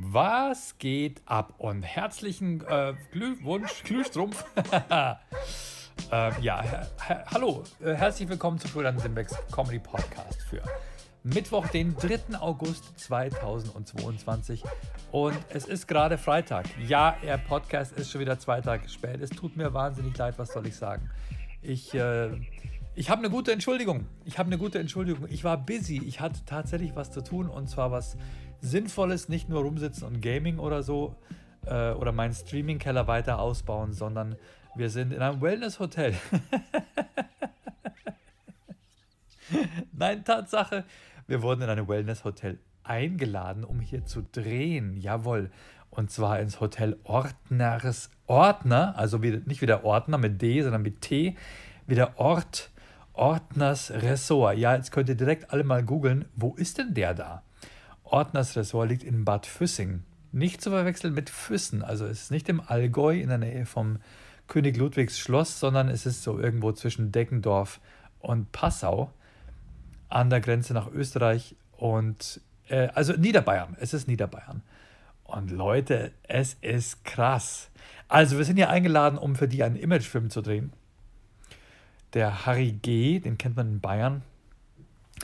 Was geht ab? Und herzlichen äh, Glückwunsch, Glühstrumpf. Ähm, äh, ja, hallo, herzlich willkommen zu Florian Simbecks Comedy Podcast für Mittwoch, den 3. August 2022. Und es ist gerade Freitag. Ja, der Podcast ist schon wieder zwei Tage spät. Es tut mir wahnsinnig leid, was soll ich sagen. Ich. Äh, ich habe eine gute Entschuldigung. Ich habe eine gute Entschuldigung. Ich war busy. Ich hatte tatsächlich was zu tun und zwar was Sinnvolles, nicht nur rumsitzen und Gaming oder so äh, oder meinen Streaming-Keller weiter ausbauen, sondern wir sind in einem Wellness-Hotel. Nein, Tatsache, wir wurden in einem Wellness-Hotel eingeladen, um hier zu drehen. Jawohl. Und zwar ins Hotel Ordners Ordner, also wie, nicht wieder Ordner mit D, sondern mit T, wieder Ort Ordners Ressort. Ja, jetzt könnt ihr direkt alle mal googeln, wo ist denn der da? Ordnersressort liegt in Bad Füssing. Nicht zu verwechseln mit Füssen, also es ist nicht im Allgäu in der Nähe vom König Ludwigs Schloss, sondern es ist so irgendwo zwischen Deggendorf und Passau an der Grenze nach Österreich und äh, also Niederbayern. Es ist Niederbayern. Und Leute, es ist krass. Also wir sind hier eingeladen, um für die einen Imagefilm zu drehen. Der Harry G., den kennt man in Bayern,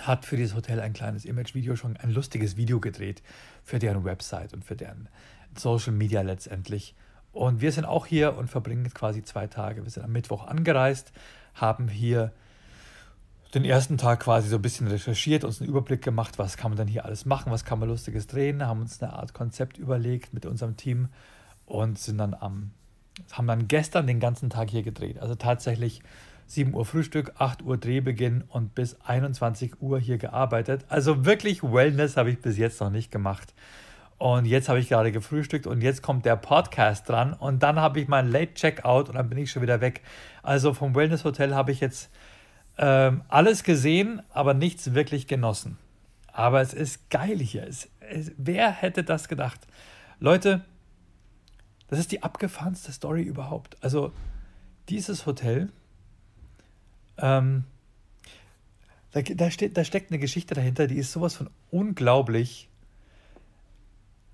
hat für dieses Hotel ein kleines Image-Video schon, ein lustiges Video gedreht für deren Website und für deren Social Media letztendlich. Und wir sind auch hier und verbringen quasi zwei Tage. Wir sind am Mittwoch angereist, haben hier den ersten Tag quasi so ein bisschen recherchiert, uns einen Überblick gemacht, was kann man denn hier alles machen, was kann man lustiges drehen, haben uns eine Art Konzept überlegt mit unserem Team und sind dann am, haben dann gestern den ganzen Tag hier gedreht. Also tatsächlich 7 Uhr Frühstück, 8 Uhr Drehbeginn und bis 21 Uhr hier gearbeitet. Also wirklich Wellness habe ich bis jetzt noch nicht gemacht. Und jetzt habe ich gerade gefrühstückt und jetzt kommt der Podcast dran und dann habe ich mein Late Checkout und dann bin ich schon wieder weg. Also vom Wellness Hotel habe ich jetzt ähm, alles gesehen, aber nichts wirklich genossen. Aber es ist geil hier. Es, es, wer hätte das gedacht? Leute, das ist die abgefahrenste Story überhaupt. Also dieses Hotel ähm, da, da, steht, da steckt eine Geschichte dahinter, die ist sowas von unglaublich.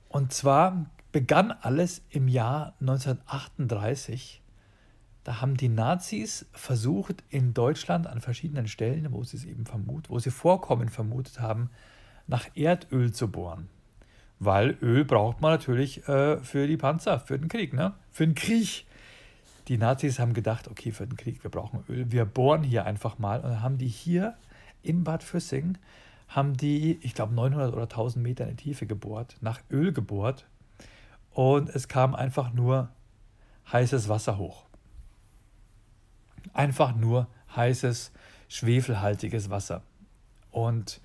Und zwar begann alles im Jahr 1938. Da haben die Nazis versucht, in Deutschland an verschiedenen Stellen, wo sie es eben vermutet, wo sie Vorkommen vermutet haben, nach Erdöl zu bohren. Weil Öl braucht man natürlich äh, für die Panzer, für den Krieg, ne? Für den Krieg. Die Nazis haben gedacht, okay, für den Krieg, wir brauchen Öl. Wir bohren hier einfach mal. Und dann haben die hier in Bad Füssing, haben die, ich glaube, 900 oder 1000 Meter in die Tiefe gebohrt, nach Öl gebohrt. Und es kam einfach nur heißes Wasser hoch. Einfach nur heißes, schwefelhaltiges Wasser. Und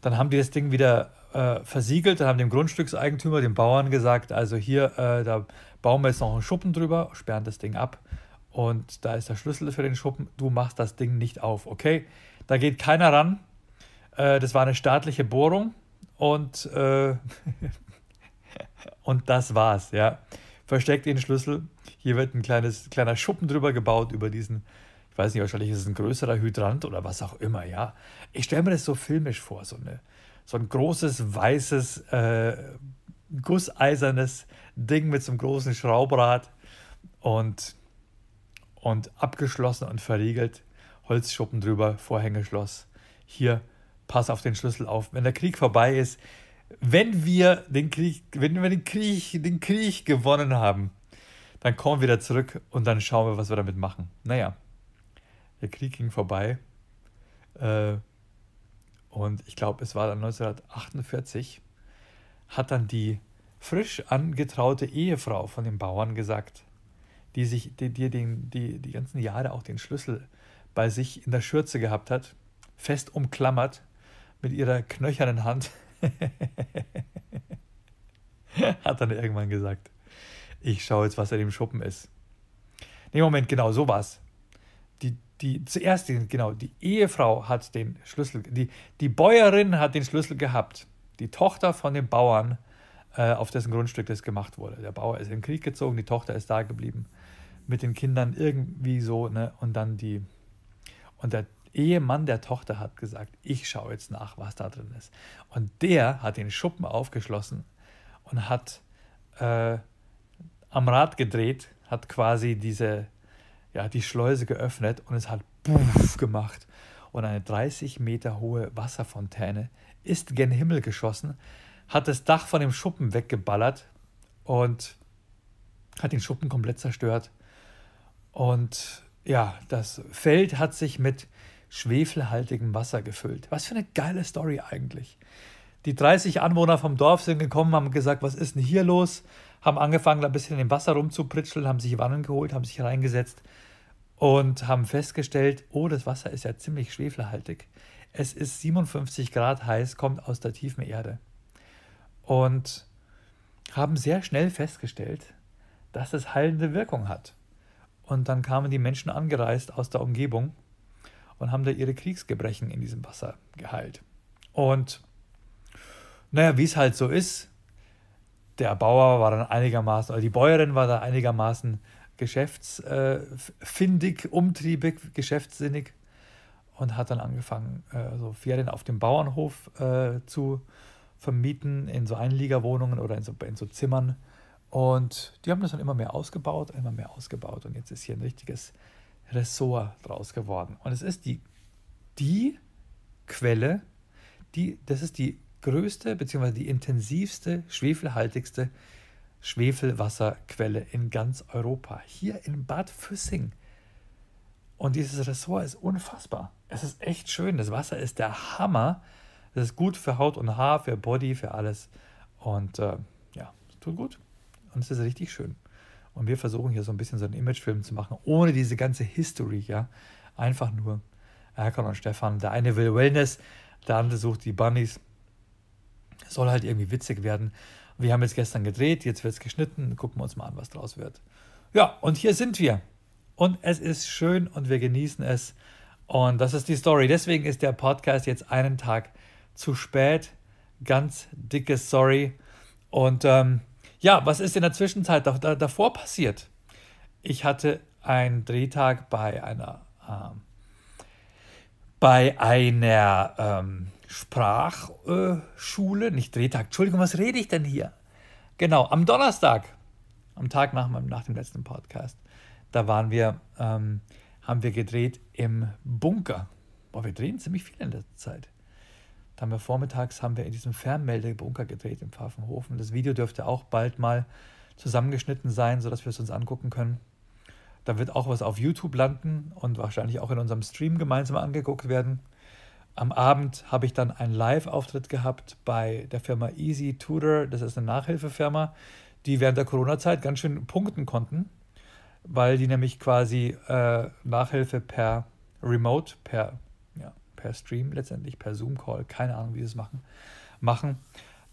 dann haben die das Ding wieder äh, versiegelt, dann haben dem Grundstückseigentümer, dem Bauern gesagt, also hier, äh, da bauen wir jetzt noch einen Schuppen drüber, sperren das Ding ab und da ist der Schlüssel für den Schuppen, du machst das Ding nicht auf, okay? Da geht keiner ran, äh, das war eine staatliche Bohrung und, äh, und das war's, ja. Versteckt den Schlüssel, hier wird ein kleines, kleiner Schuppen drüber gebaut über diesen ich weiß nicht, wahrscheinlich ist es ein größerer Hydrant oder was auch immer, ja. Ich stelle mir das so filmisch vor, so, eine, so ein großes weißes äh, gusseisernes Ding mit so einem großen Schraubrad und, und abgeschlossen und verriegelt. Holzschuppen drüber, Vorhängeschloss. Hier, pass auf den Schlüssel auf. Wenn der Krieg vorbei ist, wenn wir den Krieg, wenn wir den Krieg, den Krieg gewonnen haben, dann kommen wir wieder zurück und dann schauen wir, was wir damit machen. Naja, der Krieg ging vorbei. Äh, und ich glaube, es war dann 1948 hat dann die frisch angetraute Ehefrau von dem Bauern gesagt, die sich die, die, die, die ganzen Jahre auch den Schlüssel bei sich in der Schürze gehabt hat, fest umklammert mit ihrer knöchernen Hand, hat dann irgendwann gesagt, ich schaue jetzt, was er dem Schuppen ist. Nee, Moment, genau, so war's. Die, die, zuerst, genau, die Ehefrau hat den Schlüssel, die, die Bäuerin hat den Schlüssel gehabt die Tochter von dem Bauern, äh, auf dessen Grundstück das gemacht wurde. Der Bauer ist in den Krieg gezogen, die Tochter ist da geblieben. Mit den Kindern irgendwie so, ne? Und dann die. Und der Ehemann der Tochter hat gesagt, ich schaue jetzt nach, was da drin ist. Und der hat den Schuppen aufgeschlossen und hat äh, am Rad gedreht, hat quasi diese, ja, die Schleuse geöffnet und es hat buff gemacht. Und eine 30 Meter hohe Wasserfontäne ist gen Himmel geschossen, hat das Dach von dem Schuppen weggeballert und hat den Schuppen komplett zerstört. Und ja, das Feld hat sich mit schwefelhaltigem Wasser gefüllt. Was für eine geile Story eigentlich. Die 30 Anwohner vom Dorf sind gekommen, haben gesagt, was ist denn hier los? Haben angefangen, ein bisschen in dem Wasser rumzupritscheln, haben sich Wannen geholt, haben sich reingesetzt und haben festgestellt, oh, das Wasser ist ja ziemlich schwefelhaltig es ist 57 Grad heiß, kommt aus der tiefen Erde. Und haben sehr schnell festgestellt, dass es heilende Wirkung hat. Und dann kamen die Menschen angereist aus der Umgebung und haben da ihre Kriegsgebrechen in diesem Wasser geheilt. Und naja, wie es halt so ist, der Bauer war dann einigermaßen, oder die Bäuerin war da einigermaßen geschäftsfindig, umtriebig, geschäftssinnig und hat dann angefangen, äh, so Ferien auf dem Bauernhof äh, zu vermieten, in so Einliegerwohnungen oder in so, in so Zimmern. Und die haben das dann immer mehr ausgebaut, immer mehr ausgebaut. Und jetzt ist hier ein richtiges Ressort draus geworden. Und es ist die, die Quelle, die, das ist die größte bzw. die intensivste, schwefelhaltigste Schwefelwasserquelle in ganz Europa. Hier in Bad Füssing. Und dieses Ressort ist unfassbar. Es ist echt schön. Das Wasser ist der Hammer. Es ist gut für Haut und Haar, für Body, für alles. Und äh, ja, es tut gut. Und es ist richtig schön. Und wir versuchen hier so ein bisschen so einen Imagefilm zu machen, ohne diese ganze History, ja. Einfach nur Erkan und Stefan. Der eine will Wellness, der andere sucht die Bunnies. Soll halt irgendwie witzig werden. Wir haben jetzt gestern gedreht, jetzt wird es geschnitten. Gucken wir uns mal an, was draus wird. Ja, und hier sind wir. Und es ist schön und wir genießen es. Und das ist die Story. Deswegen ist der Podcast jetzt einen Tag zu spät. Ganz dickes Sorry. Und ähm, ja, was ist in der Zwischenzeit da, da, davor passiert? Ich hatte einen Drehtag bei einer, ähm, bei einer ähm, Sprachschule, nicht Drehtag. Entschuldigung, was rede ich denn hier? Genau, am Donnerstag, am Tag nach, nach dem letzten Podcast, da waren wir ähm, haben wir gedreht im Bunker. Boah, wir drehen ziemlich viel in der Zeit. Da haben wir vormittags haben wir in diesem Fernmeldebunker gedreht im Pfaffenhofen. Das Video dürfte auch bald mal zusammengeschnitten sein, sodass wir es uns angucken können. Da wird auch was auf YouTube landen und wahrscheinlich auch in unserem Stream gemeinsam angeguckt werden. Am Abend habe ich dann einen Live-Auftritt gehabt bei der Firma Easy Tutor. Das ist eine Nachhilfefirma, die während der Corona-Zeit ganz schön punkten konnten weil die nämlich quasi äh, Nachhilfe per Remote, per, ja, per Stream letztendlich, per Zoom-Call, keine Ahnung, wie sie es machen, machen.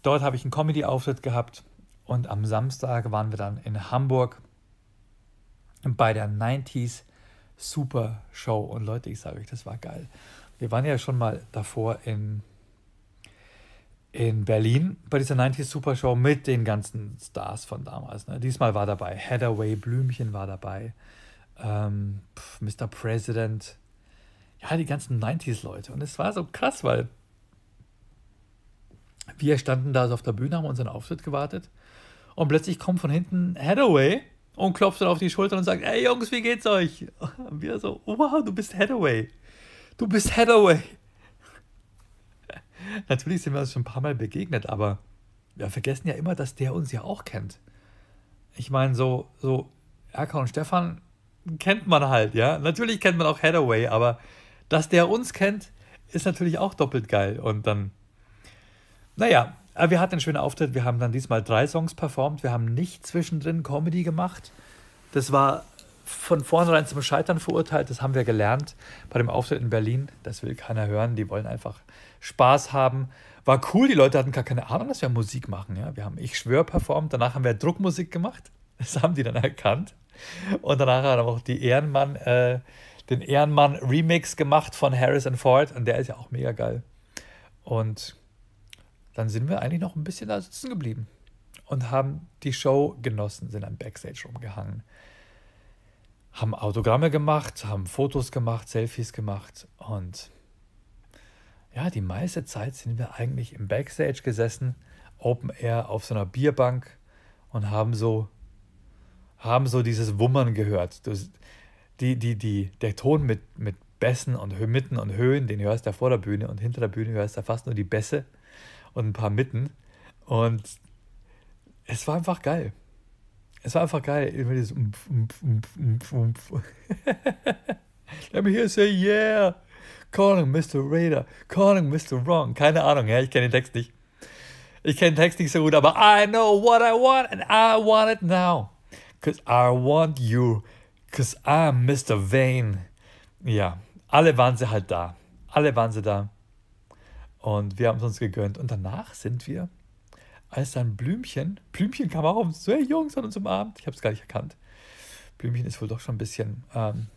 Dort habe ich einen Comedy-Auftritt gehabt und am Samstag waren wir dann in Hamburg bei der 90s Super Show. Und Leute, ich sage euch, das war geil. Wir waren ja schon mal davor in in Berlin bei dieser 90s Super Show mit den ganzen Stars von damals. Ne? Diesmal war dabei Hathaway, Blümchen war dabei, ähm, pf, Mr. President, ja, die ganzen 90s Leute. Und es war so krass, weil wir standen da so auf der Bühne, haben unseren Auftritt gewartet und plötzlich kommt von hinten Hathaway und klopft dann auf die Schulter und sagt, Hey Jungs, wie geht's euch? Und wir so, wow, du bist Hathaway. Du bist Hathaway natürlich sind wir uns schon ein paar Mal begegnet, aber wir vergessen ja immer, dass der uns ja auch kennt. Ich meine, so, so Erka und Stefan kennt man halt, ja. Natürlich kennt man auch Hathaway, aber dass der uns kennt, ist natürlich auch doppelt geil. Und dann, naja, wir hatten einen schönen Auftritt. Wir haben dann diesmal drei Songs performt. Wir haben nicht zwischendrin Comedy gemacht. Das war von vornherein zum Scheitern verurteilt. Das haben wir gelernt bei dem Auftritt in Berlin. Das will keiner hören. Die wollen einfach Spaß haben. War cool, die Leute hatten gar keine Ahnung, dass wir Musik machen. Ja? Wir haben Ich schwör performt, danach haben wir Druckmusik gemacht. Das haben die dann erkannt. Und danach haben auch die Ehrenmann, äh, den Ehrenmann Remix gemacht von Harrison Ford und der ist ja auch mega geil. Und dann sind wir eigentlich noch ein bisschen da sitzen geblieben und haben die Show genossen, sind am Backstage rumgehangen, haben Autogramme gemacht, haben Fotos gemacht, Selfies gemacht und ja, die meiste Zeit sind wir eigentlich im Backstage gesessen, Open Air auf so einer Bierbank und haben so, haben so dieses Wummern gehört. Das, die, die, die, der Ton mit, mit Bässen und Mitten und Höhen, den hörst du vor der Bühne und hinter der Bühne hörst du fast nur die Bässe und ein paar Mitten. Und es war einfach geil. Es war einfach geil. Immer dieses Umpf, Umpf, Umpf, Umpf, Umpf. Let me hear say yeah. Calling Mr. Raider, Calling Mr. Wrong. Keine Ahnung, ja, ich kenne den Text nicht. Ich kenne den Text nicht so gut, aber I know what I want and I want it now. Cause I want you, cause I'm Mr. Vane. Ja, alle waren sie halt da. Alle waren sie da. Und wir haben es uns gegönnt. Und danach sind wir, als dann Blümchen, Blümchen kam auch um uns so, hey Jungs, an uns umarmt. Ich habe es gar nicht erkannt. Blümchen ist wohl doch schon ein bisschen, ähm,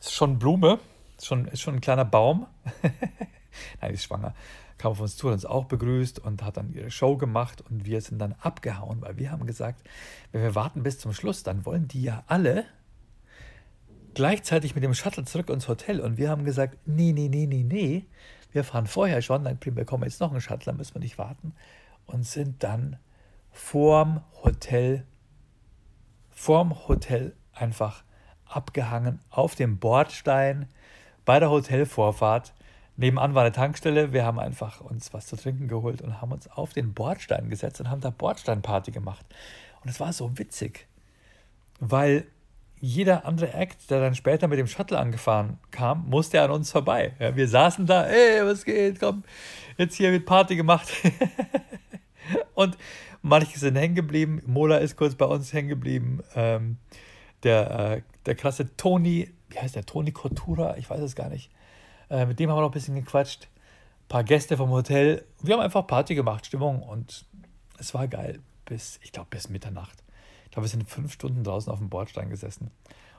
ist schon Blume, ist schon, ist schon ein kleiner Baum. Nein, die ist schwanger. Kam auf uns zu, hat uns auch begrüßt und hat dann ihre Show gemacht und wir sind dann abgehauen, weil wir haben gesagt, wenn wir warten bis zum Schluss, dann wollen die ja alle gleichzeitig mit dem Shuttle zurück ins Hotel und wir haben gesagt, nee, nee, nee, nee, nee, wir fahren vorher schon, dann bekommen wir jetzt noch einen Shuttle, dann müssen wir nicht warten und sind dann vorm Hotel, vorm Hotel einfach abgehangen auf dem Bordstein bei der Hotelvorfahrt. Nebenan war eine Tankstelle. Wir haben einfach uns was zu trinken geholt und haben uns auf den Bordstein gesetzt und haben da Bordsteinparty gemacht. Und es war so witzig, weil jeder andere Act, der dann später mit dem Shuttle angefahren kam, musste an uns vorbei. Ja, wir saßen da, ey, was geht, komm, jetzt hier wird Party gemacht. und manche sind hängen geblieben. Mola ist kurz bei uns hängen geblieben. Ähm, der, äh, der krasse Toni wie heißt der, Toni Cortura, ich weiß es gar nicht. Äh, mit dem haben wir noch ein bisschen gequatscht. Ein paar Gäste vom Hotel. Wir haben einfach Party gemacht, Stimmung und es war geil. Bis, ich glaube, bis Mitternacht. Ich glaube, wir sind fünf Stunden draußen auf dem Bordstein gesessen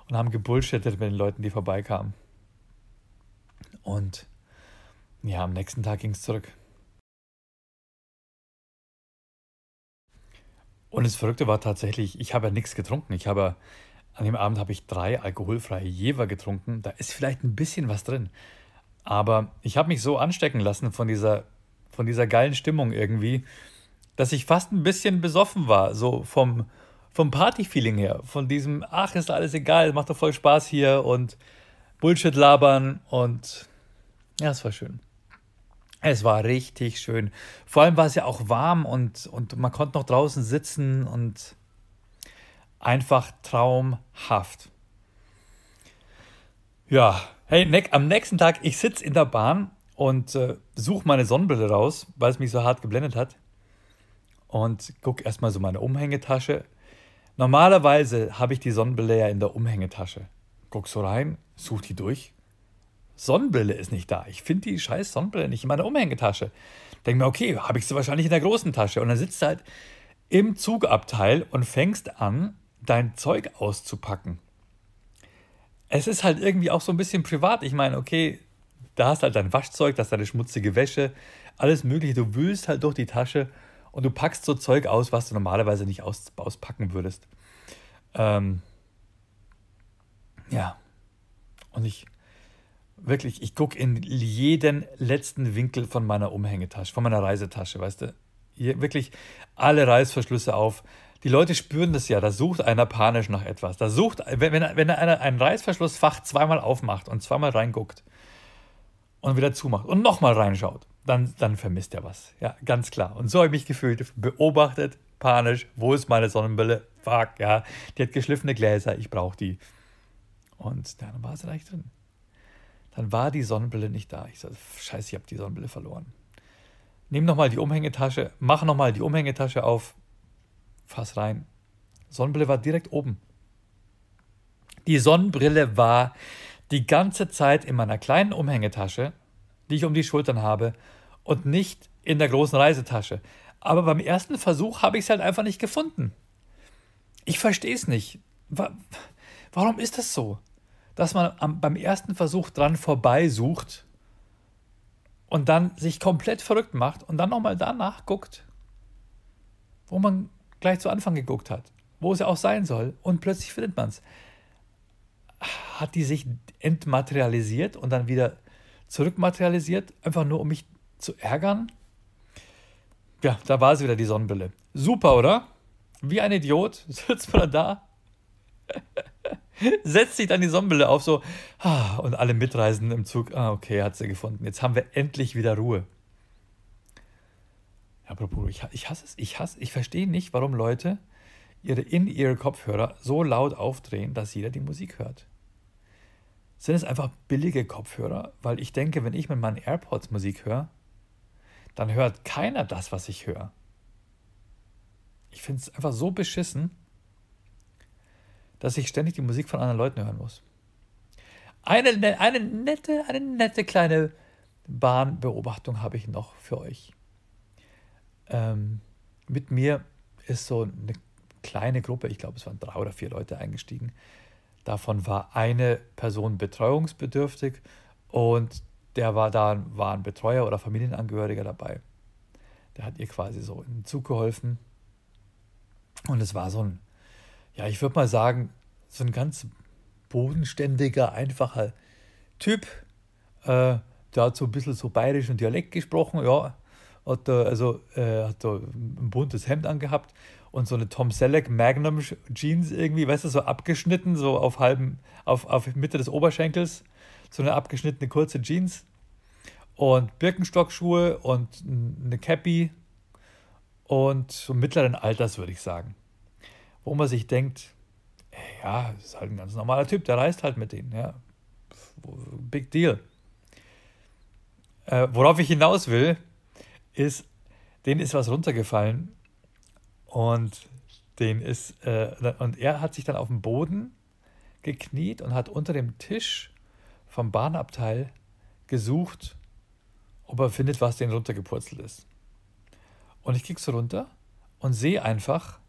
und haben gebullshittet mit den Leuten, die vorbeikamen. Und ja, am nächsten Tag ging es zurück. Und das Verrückte war tatsächlich, ich habe ja nichts getrunken. Ich habe ja an dem Abend habe ich drei alkoholfreie Jever getrunken. Da ist vielleicht ein bisschen was drin. Aber ich habe mich so anstecken lassen von dieser, von dieser geilen Stimmung irgendwie, dass ich fast ein bisschen besoffen war. So vom, vom party her. Von diesem, ach, ist alles egal, macht doch voll Spaß hier und Bullshit labern. Und ja, es war schön. Es war richtig schön. Vor allem war es ja auch warm und, und man konnte noch draußen sitzen und einfach traumhaft. Ja, hey, ne am nächsten Tag, ich sitze in der Bahn und äh, suche meine Sonnenbrille raus, weil es mich so hart geblendet hat. Und gucke erstmal so meine Umhängetasche. Normalerweise habe ich die Sonnenbrille ja in der Umhängetasche. Guck so rein, such die durch. Sonnenbrille ist nicht da. Ich finde die scheiß Sonnenbrille nicht in meiner Umhängetasche. Denke mir, okay, habe ich sie wahrscheinlich in der großen Tasche. Und dann sitzt du halt im Zugabteil und fängst an, dein Zeug auszupacken. Es ist halt irgendwie auch so ein bisschen privat. Ich meine, okay, da hast halt dein Waschzeug, da hast deine schmutzige Wäsche, alles Mögliche. Du wühlst halt durch die Tasche und du packst so Zeug aus, was du normalerweise nicht aus, auspacken würdest. Ähm, ja. Und ich wirklich, ich gucke in jeden letzten Winkel von meiner Umhängetasche, von meiner Reisetasche, weißt du? Hier wirklich alle Reißverschlüsse auf, die Leute spüren das ja, da sucht einer panisch nach etwas. Da sucht, wenn, wenn, wenn einer ein Reißverschlussfach zweimal aufmacht und zweimal reinguckt und wieder zumacht und nochmal reinschaut, dann, dann vermisst er was. Ja, ganz klar. Und so habe ich mich gefühlt, beobachtet, panisch, wo ist meine Sonnenbrille? Fuck, ja, die hat geschliffene Gläser, ich brauche die. Und dann war es gleich drin. Dann war die Sonnenbrille nicht da. Ich sagte, scheiße, ich habe die Sonnenbrille verloren. Nimm nochmal die Umhängetasche, mach nochmal die Umhängetasche auf, Fass rein. Sonnenbrille war direkt oben. Die Sonnenbrille war die ganze Zeit in meiner kleinen Umhängetasche, die ich um die Schultern habe, und nicht in der großen Reisetasche. Aber beim ersten Versuch habe ich es halt einfach nicht gefunden. Ich verstehe es nicht. Warum ist das so? Dass man am, beim ersten Versuch dran vorbei sucht und dann sich komplett verrückt macht und dann nochmal danach guckt, wo man gleich zu Anfang geguckt hat, wo es ja auch sein soll, und plötzlich findet man es. Hat die sich entmaterialisiert und dann wieder zurückmaterialisiert, einfach nur um mich zu ärgern? Ja, da war sie wieder, die Sonnenbrille. Super, oder? Wie ein Idiot sitzt man da, setzt sich dann die Sonnenbrille auf, so, ah, und alle Mitreisenden im Zug, ah, okay, hat sie gefunden. Jetzt haben wir endlich wieder Ruhe apropos, ich, ich hasse es, ich hasse, ich verstehe nicht, warum Leute ihre In-Ear-Kopfhörer so laut aufdrehen, dass jeder die Musik hört. Sind es einfach billige Kopfhörer? Weil ich denke, wenn ich mit meinen AirPods Musik höre, dann hört keiner das, was ich höre. Ich finde es einfach so beschissen, dass ich ständig die Musik von anderen Leuten hören muss. Eine, ne-, eine nette, eine nette kleine Bahnbeobachtung habe ich noch für euch. Ähm, mit mir ist so eine kleine Gruppe, ich glaube es waren drei oder vier Leute eingestiegen. Davon war eine Person betreuungsbedürftig und der war da war ein Betreuer oder Familienangehöriger dabei. Der hat ihr quasi so in den Zug geholfen. Und es war so ein, ja, ich würde mal sagen, so ein ganz bodenständiger, einfacher Typ. Äh, der hat so ein bisschen so bayerischen Dialekt gesprochen, ja hat da, also, äh, hat da ein buntes Hemd angehabt und so eine Tom Selleck Magnum Jeans irgendwie, weißt du, so abgeschnitten, so auf halben, auf, auf Mitte des Oberschenkels, so eine abgeschnittene kurze Jeans und Birkenstockschuhe und eine Cappy und so mittleren Alters, würde ich sagen. Wo man sich denkt, ja, ist halt ein ganz normaler Typ, der reist halt mit denen, ja. Big Deal. Äh, worauf ich hinaus will, ist, denen ist was runtergefallen und den ist äh, und er hat sich dann auf den Boden gekniet und hat unter dem Tisch vom Bahnabteil gesucht, ob er findet, was den runtergepurzelt ist. Und ich kicke so runter und sehe einfach,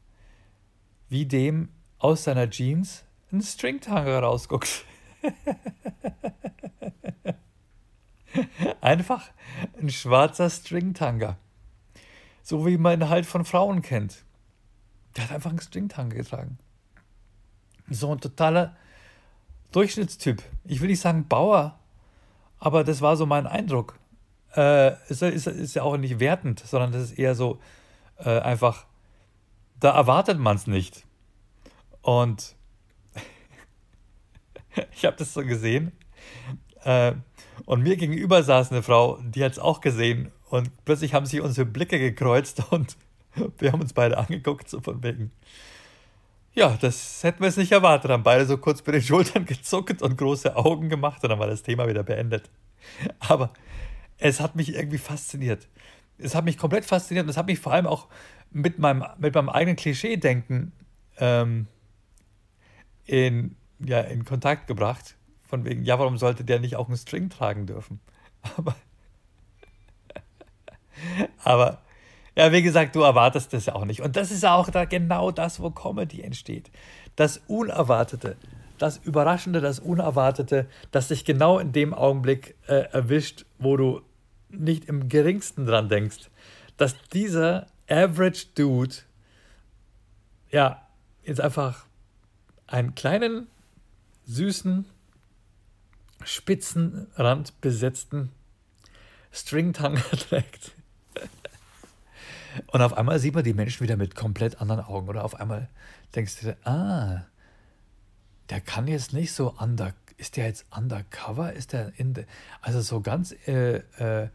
wie dem aus seiner Jeans ein Stringtanger rausguckt. Einfach ein schwarzer Stringtanga. So wie man ihn halt von Frauen kennt. Der hat einfach einen Stringtanga getragen. So ein totaler Durchschnittstyp. Ich will nicht sagen Bauer, aber das war so mein Eindruck. Äh, ist, ist, ist ja auch nicht wertend, sondern das ist eher so äh, einfach, da erwartet man es nicht. Und ich habe das so gesehen. Äh, und mir gegenüber saß eine Frau, die hat es auch gesehen. Und plötzlich haben sich unsere Blicke gekreuzt und wir haben uns beide angeguckt, so von wegen. Ja, das hätten wir es nicht erwartet. Haben beide so kurz bei den Schultern gezuckt und große Augen gemacht und dann war das Thema wieder beendet. Aber es hat mich irgendwie fasziniert. Es hat mich komplett fasziniert und es hat mich vor allem auch mit meinem, mit meinem eigenen Klischee-Denken ähm, in, ja, in Kontakt gebracht. Von wegen, ja, warum sollte der nicht auch einen String tragen dürfen? Aber, aber ja, wie gesagt, du erwartest das ja auch nicht. Und das ist auch da genau das, wo Comedy entsteht. Das Unerwartete, das Überraschende, das Unerwartete, das dich genau in dem Augenblick äh, erwischt, wo du nicht im geringsten dran denkst, dass dieser Average Dude ja jetzt einfach einen kleinen, süßen, spitzen besetzten Stringtang trägt. Und auf einmal sieht man die Menschen wieder mit komplett anderen Augen. Oder auf einmal denkst du, ah, der kann jetzt nicht so under, ist der jetzt undercover? Ist der in, de, also so ganz äh, äh,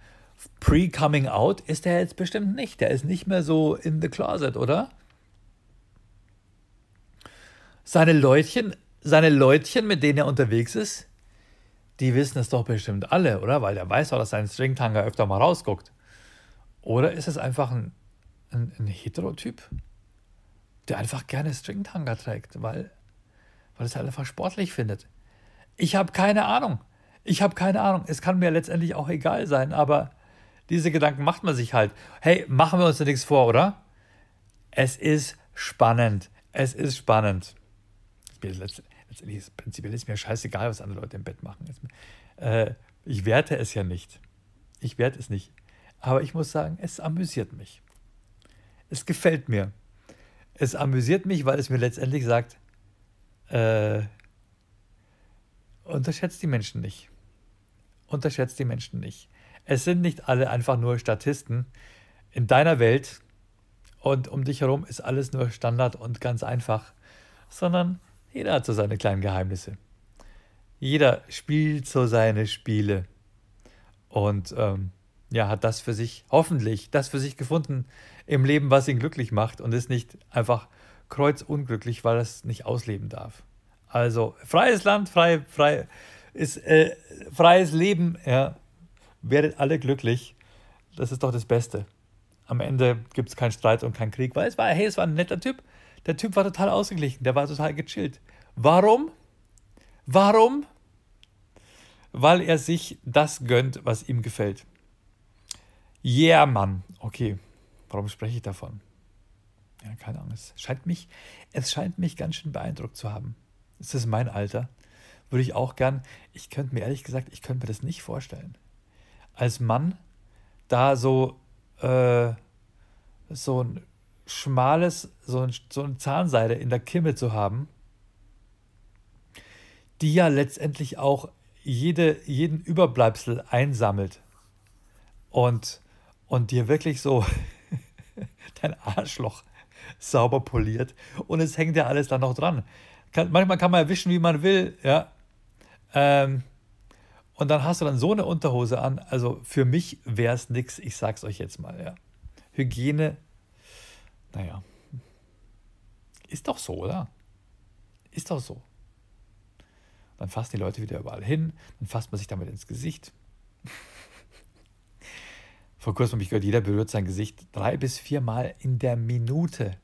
pre-coming out ist der jetzt bestimmt nicht. Der ist nicht mehr so in the closet, oder? Seine Leutchen, seine Leutchen, mit denen er unterwegs ist, die wissen es doch bestimmt alle, oder? Weil der weiß doch, dass sein Stringtanger öfter mal rausguckt. Oder ist es einfach ein, ein, ein Heterotyp, der einfach gerne Stringtanger trägt, weil, weil es halt einfach sportlich findet? Ich habe keine Ahnung. Ich habe keine Ahnung. Es kann mir letztendlich auch egal sein, aber diese Gedanken macht man sich halt. Hey, machen wir uns da nichts vor, oder? Es ist spannend. Es ist spannend letztendlich ist prinzipiell ist mir scheißegal, was andere Leute im Bett machen. Äh, ich werte es ja nicht. Ich werte es nicht. Aber ich muss sagen, es amüsiert mich. Es gefällt mir. Es amüsiert mich, weil es mir letztendlich sagt, äh, unterschätzt die Menschen nicht. Unterschätzt die Menschen nicht. Es sind nicht alle einfach nur Statisten in deiner Welt und um dich herum ist alles nur Standard und ganz einfach, sondern jeder hat so seine kleinen Geheimnisse. Jeder spielt so seine Spiele. Und ähm, ja, hat das für sich, hoffentlich, das für sich gefunden im Leben, was ihn glücklich macht und ist nicht einfach kreuzunglücklich, weil er es nicht ausleben darf. Also freies Land, frei, frei, ist, äh, freies Leben, ja, werdet alle glücklich. Das ist doch das Beste. Am Ende gibt es keinen Streit und keinen Krieg, weil es war, hey, es war ein netter Typ, der Typ war total ausgeglichen, der war total gechillt. Warum? Warum? Weil er sich das gönnt, was ihm gefällt. Yeah, Mann. Okay, warum spreche ich davon? Ja, keine Ahnung. Es scheint mich, es scheint mich ganz schön beeindruckt zu haben. Es Ist mein Alter? Würde ich auch gern. Ich könnte mir ehrlich gesagt, ich könnte mir das nicht vorstellen. Als Mann da so, äh, so ein schmales, so, ein, so eine Zahnseide in der Kimme zu haben, die ja letztendlich auch jede, jeden Überbleibsel einsammelt und, und dir wirklich so dein Arschloch sauber poliert und es hängt ja alles dann noch dran. Kann, manchmal kann man erwischen, wie man will, ja. Ähm, und dann hast du dann so eine Unterhose an. Also für mich wäre es nichts, ich sag's euch jetzt mal, ja. Hygiene naja. Ist doch so, oder? Ist doch so. Dann fassen die Leute wieder überall hin, dann fasst man sich damit ins Gesicht. Vor kurzem habe ich gehört, jeder berührt sein Gesicht drei bis viermal in der Minute.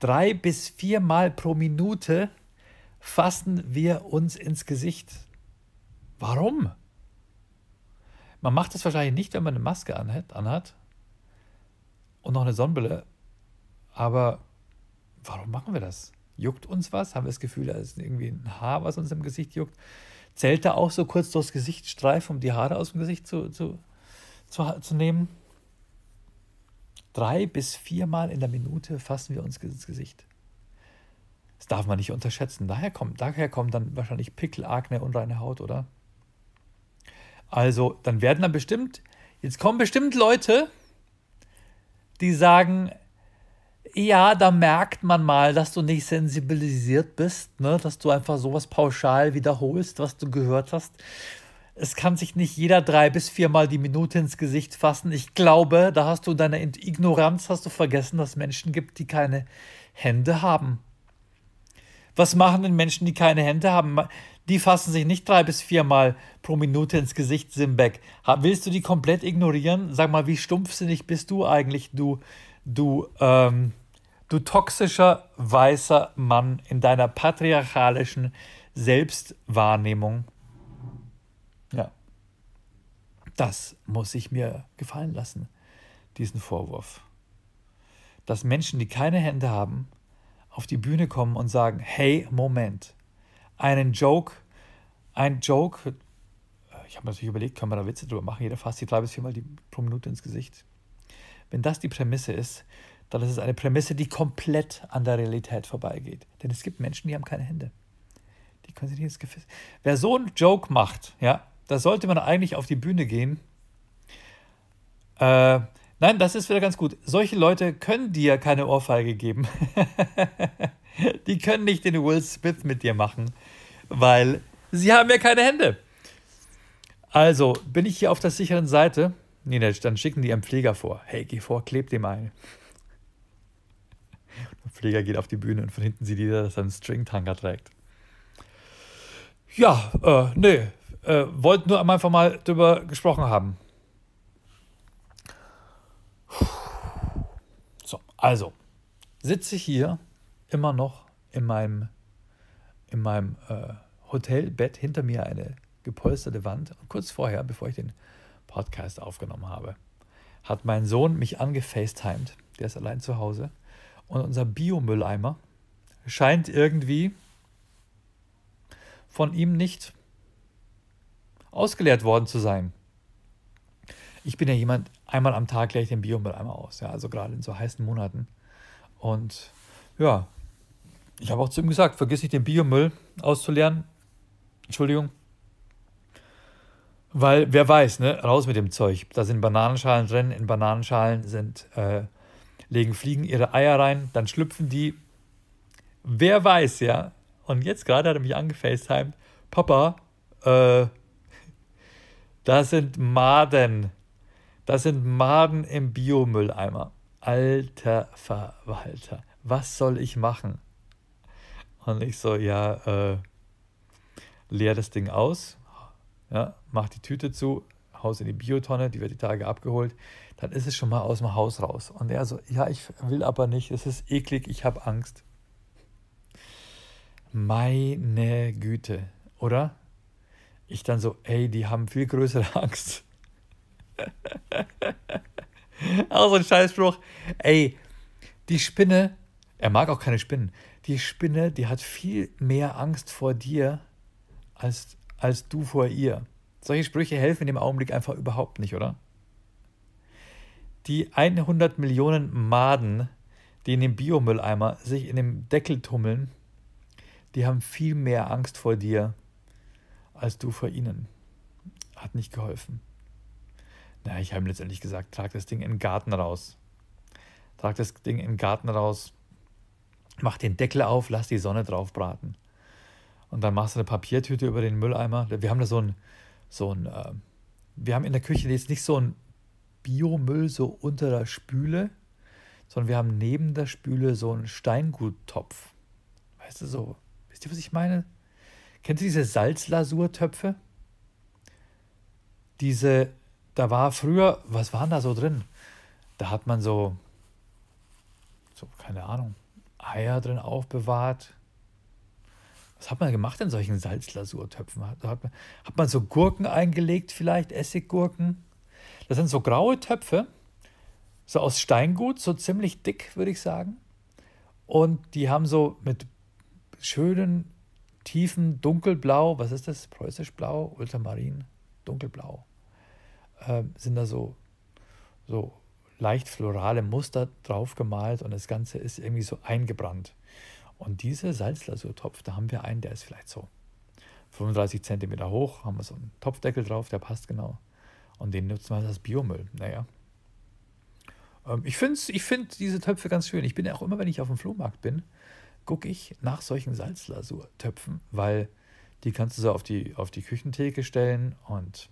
Drei bis viermal pro Minute fassen wir uns ins Gesicht. Warum? Man macht das wahrscheinlich nicht, wenn man eine Maske anhat, und noch eine Sonnenbrille aber warum machen wir das? Juckt uns was? Haben wir das Gefühl, da ist irgendwie ein Haar, was uns im Gesicht juckt? Zählt da auch so kurz durchs Gesicht streifen, um die Haare aus dem Gesicht zu, zu, zu, zu nehmen? Drei bis viermal in der Minute fassen wir uns ins Gesicht. Das darf man nicht unterschätzen. Daher kommt, daher kommen dann wahrscheinlich Pickel, Akne, unreine Haut, oder? Also, dann werden dann bestimmt, jetzt kommen bestimmt Leute, die sagen, ja, da merkt man mal, dass du nicht sensibilisiert bist, ne? dass du einfach sowas pauschal wiederholst, was du gehört hast. Es kann sich nicht jeder drei bis viermal die Minute ins Gesicht fassen. Ich glaube, da hast du deine Ignoranz, hast du vergessen, dass es Menschen gibt, die keine Hände haben. Was machen denn Menschen, die keine Hände haben? Die fassen sich nicht drei bis viermal pro Minute ins Gesicht, Simbeck. Willst du die komplett ignorieren? Sag mal, wie stumpfsinnig bist du eigentlich, du, du, ähm, Du toxischer weißer Mann in deiner patriarchalischen Selbstwahrnehmung. Ja. Das muss ich mir gefallen lassen, diesen Vorwurf. Dass Menschen, die keine Hände haben, auf die Bühne kommen und sagen, hey, Moment, einen Joke, ein Joke, äh, ich habe mir natürlich überlegt, kann man da Witze drüber machen, jeder fasst sich drei bis viermal die, pro Minute ins Gesicht. Wenn das die Prämisse ist, dann ist es eine Prämisse, die komplett an der Realität vorbeigeht. Denn es gibt Menschen, die haben keine Hände. Die können sich nicht ins Gefäß. Wer so einen Joke macht, ja, da sollte man eigentlich auf die Bühne gehen. Äh, nein, das ist wieder ganz gut. Solche Leute können dir keine Ohrfeige geben. die können nicht den Will Smith mit dir machen, weil sie haben ja keine Hände. Also, bin ich hier auf der sicheren Seite? Nee, dann schicken die einen Pfleger vor. Hey, geh vor, kleb dem einen. Und Pfleger geht auf die Bühne und von hinten sieht jeder, dass er einen Stringtanker trägt. Ja, äh, nee. Äh, wollte nur einfach mal drüber gesprochen haben. So, also sitze ich hier immer noch in meinem, in meinem äh, Hotelbett, hinter mir eine gepolsterte Wand. Und kurz vorher, bevor ich den Podcast aufgenommen habe, hat mein Sohn mich angefacetimed. Der ist allein zu Hause und unser Biomülleimer scheint irgendwie von ihm nicht ausgeleert worden zu sein. Ich bin ja jemand, einmal am Tag leere ich den Biomülleimer aus, ja, also gerade in so heißen Monaten. Und ja, ich habe auch zu ihm gesagt, vergiss nicht den Biomüll auszuleeren. Entschuldigung. Weil, wer weiß, ne? raus mit dem Zeug. Da sind Bananenschalen drin, in Bananenschalen sind äh, legen Fliegen ihre Eier rein, dann schlüpfen die. Wer weiß, ja. Und jetzt gerade hat er mich angefacetimed. Papa, äh, da sind Maden. Das sind Maden im Biomülleimer. Alter Verwalter, was soll ich machen? Und ich so, ja, äh, leer das Ding aus, ja, mach die Tüte zu, haus in die Biotonne, die wird die Tage abgeholt dann ist es schon mal aus dem Haus raus. Und er so, ja, ich will aber nicht, es ist eklig, ich habe Angst. Meine Güte, oder? Ich dann so, ey, die haben viel größere Angst. auch so ein Scheißspruch. Ey, die Spinne, er mag auch keine Spinnen, die Spinne, die hat viel mehr Angst vor dir als, als du vor ihr. Solche Sprüche helfen in dem Augenblick einfach überhaupt nicht, oder? die 100 Millionen Maden, die in dem Biomülleimer sich in dem Deckel tummeln, die haben viel mehr Angst vor dir als du vor ihnen. Hat nicht geholfen. Na, ich habe letztendlich gesagt, trag das Ding in den Garten raus. Trag das Ding in den Garten raus, mach den Deckel auf, lass die Sonne drauf braten. Und dann machst du eine Papiertüte über den Mülleimer. Wir haben da so ein, so ein äh, wir haben in der Küche jetzt nicht so ein Biomüll so unter der Spüle, sondern wir haben neben der Spüle so einen Steinguttopf. Weißt du so, wisst ihr, was ich meine? Kennst du diese Salzlasurtöpfe? Diese, da war früher, was waren da so drin? Da hat man so, so, keine Ahnung, Eier drin aufbewahrt. Was hat man gemacht in solchen Salzlasurtöpfen? Hat, man, hat man so Gurken eingelegt, vielleicht, Essiggurken? Das sind so graue Töpfe, so aus Steingut, so ziemlich dick, würde ich sagen. Und die haben so mit schönen, tiefen, dunkelblau, was ist das? Preußisch blau, Ultramarin, dunkelblau. Äh, sind da so, so leicht florale Muster drauf gemalt und das Ganze ist irgendwie so eingebrannt. Und dieser Salzlasurtopf, da haben wir einen, der ist vielleicht so 35 cm hoch, haben wir so einen Topfdeckel drauf, der passt genau. Und den nutzt man als Biomüll. Naja. Ähm, ich finde ich find diese Töpfe ganz schön. Ich bin ja auch immer, wenn ich auf dem Flohmarkt bin, gucke ich nach solchen Salzlasurtöpfen, weil die kannst du so auf die, auf die Küchentheke stellen und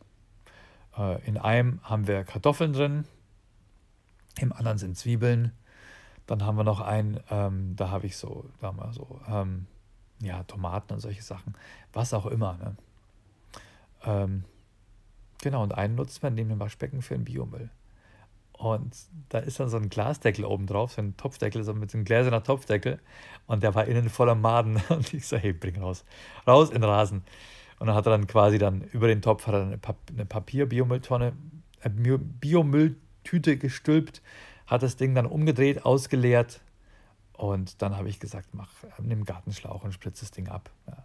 äh, in einem haben wir Kartoffeln drin, im anderen sind Zwiebeln. Dann haben wir noch einen, ähm, da habe ich so, da mal so, ähm, ja, Tomaten und solche Sachen, was auch immer. Ne? Ähm, Genau, und einen nutzt man neben dem Waschbecken für den Biomüll. Und da ist dann so ein Glasdeckel oben drauf, so ein Topfdeckel, so mit so einem gläserner Topfdeckel. Und der war innen voller Maden. Und ich so, hey, bring raus. Raus in den Rasen. Und dann hat er dann quasi dann über den Topf hat er eine, Papier-Biomülltonne, äh, Biomülltüte gestülpt, hat das Ding dann umgedreht, ausgeleert. Und dann habe ich gesagt, mach, äh, nimm Gartenschlauch und spritze das Ding ab. Ja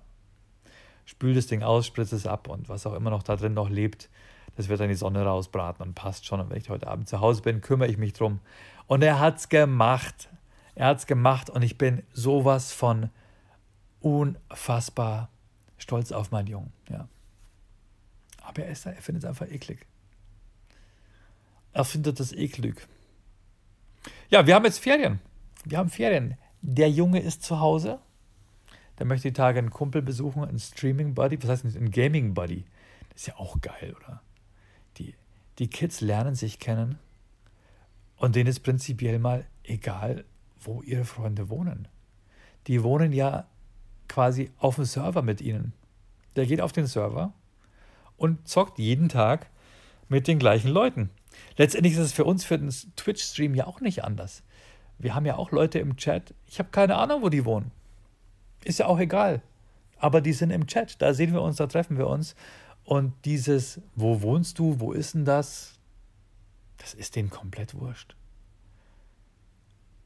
spül das Ding aus, spritze es ab und was auch immer noch da drin noch lebt, das wird dann die Sonne rausbraten und passt schon. Und wenn ich heute Abend zu Hause bin, kümmere ich mich drum. Und er hat's gemacht. Er hat's gemacht und ich bin sowas von unfassbar stolz auf meinen Jungen. Ja. Aber er, ist, er findet es einfach eklig. Er findet das eklig. Ja, wir haben jetzt Ferien. Wir haben Ferien. Der Junge ist zu Hause. Der möchte die Tage einen Kumpel besuchen, einen Streaming-Buddy. Was heißt denn ein Gaming-Buddy? Das ist ja auch geil, oder? Die, die Kids lernen sich kennen und denen ist prinzipiell mal egal, wo ihre Freunde wohnen. Die wohnen ja quasi auf dem Server mit ihnen. Der geht auf den Server und zockt jeden Tag mit den gleichen Leuten. Letztendlich ist es für uns, für den Twitch-Stream ja auch nicht anders. Wir haben ja auch Leute im Chat. Ich habe keine Ahnung, wo die wohnen. Ist ja auch egal. Aber die sind im Chat, da sehen wir uns, da treffen wir uns. Und dieses, wo wohnst du, wo ist denn das, das ist denen komplett wurscht.